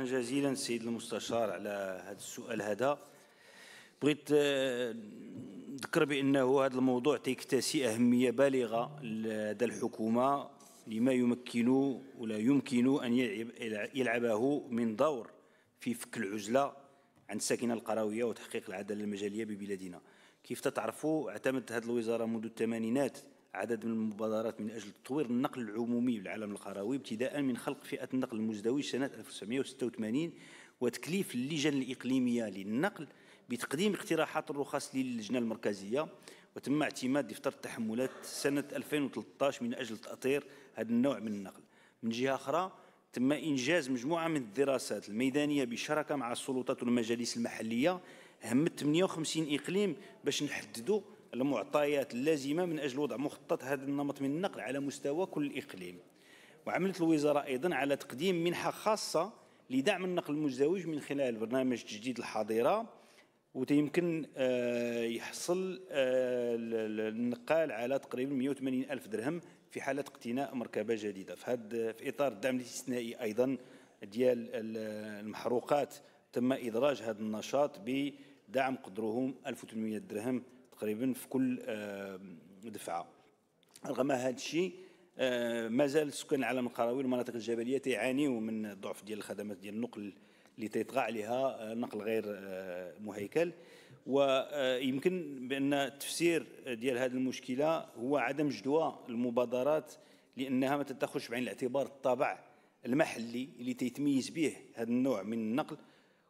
جزيلا السيد المستشار على هذا السؤال هذا بغيت آه، نذكر بانه هذا الموضوع تيكتسي اهميه بالغه لدى الحكومه لما يمكن ولا يمكن ان يلعبه من دور في فك العزله عن الساكنه القرويه وتحقيق العداله المجاليه ببلادنا كيف تتعرفوا اعتمدت هذه الوزاره منذ الثمانينات عدد من المبادرات من أجل تطوير النقل العمومي بالعالم القروي ابتداء من خلق فئة النقل المزدوج سنة 1986 وتكليف اللجان الإقليمية للنقل بتقديم اقتراحات الرخص للجنة المركزية وتم اعتماد دفتر التحملات سنة 2013 من أجل تأطير هذا النوع من النقل من جهة أخرى تم إنجاز مجموعة من الدراسات الميدانية بشراكة مع السلطات والمجالس المحلية هم 58 إقليم باش نحددوا المعطيات اللازمة من أجل وضع مخطط هذا النمط من النقل على مستوى كل إقليم وعملت الوزارة أيضا على تقديم منحة خاصة لدعم النقل المزدوج من خلال برنامج تجديد الحظيرة ويمكن آه، يحصل آه، النقال على تقريبا 180 ألف درهم في حالة اقتناء مركبة جديدة في, هذا في إطار الدعم الاستثنائي أيضا ديال المحروقات تم إدراج هذا النشاط بدعم قدره 1800 درهم تقريبا في كل آه، دفعه رغم هذا الشيء آه، مازال سكان العالم القروي والمناطق الجبليه تيعانيوا من الضعف ديال الخدمات ديال النقل اللي تيطغى عليها آه، نقل غير مهيكل ويمكن بان التفسير ديال هذه المشكله هو عدم جدوى المبادرات لانها ما تتاخذش بعين الاعتبار الطابع المحلي اللي تيتميز به هذا النوع من النقل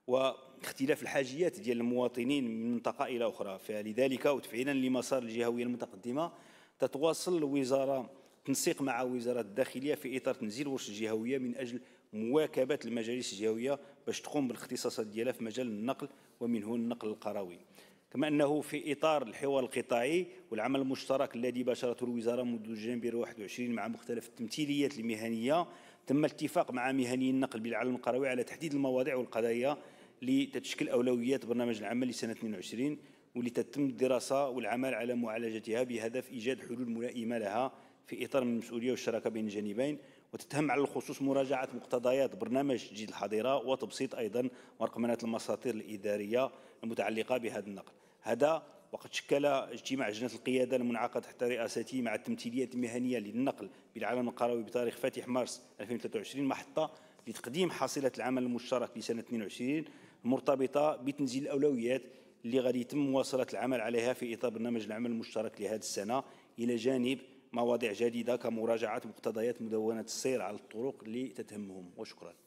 واختلاف الحاجيات ديال المواطنين من منطقه الى اخرى فلذلك وتفعيلا لمسار الجهويه المتقدمه تتواصل الوزاره تنسيق مع وزاره الداخليه في اطار تنزيل ورش الجهويه من اجل مواكبه المجالس الجهويه باش تقوم بالاختصاصات ديالها في مجال النقل ومن هنا النقل القروي كما انه في اطار الحوار القطاعي والعمل المشترك الذي باشرته الوزاره منذ جانفير 21 مع مختلف التمثيليات المهنيه تم الاتفاق مع مهني النقل بالعالم القروي على تحديد المواضيع والقضايا لتشكيل أولويات برنامج العمل لسنة 22 واللي تتم الدراسة والعمل على معالجتها بهدف إيجاد حلول ملائمة لها في إطار من المسؤولية والشراكة بين الجانبين وتتهم على الخصوص مراجعة مقتضيات برنامج جديد الحظيرة وتبسيط أيضا مرقمنات المساطير الإدارية المتعلقة بهذا النقل هذا وقد شكل اجتماع لجنة القيادة المنعقد تحت رئاسته مع التمثيليات المهنية للنقل بالعالم القروي بتاريخ فاتح مارس 2023 محطة لتقديم حصيلة العمل المشترك لسنة 22 مرتبطه بتنزيل الاولويات اللي غادي يتم مواصله العمل عليها في اطار برنامج العمل المشترك لهذه السنه الى جانب مواضيع جديده كمراجعه مقتضيات مدونه السير على الطرق اللي تتهمهم وشكرا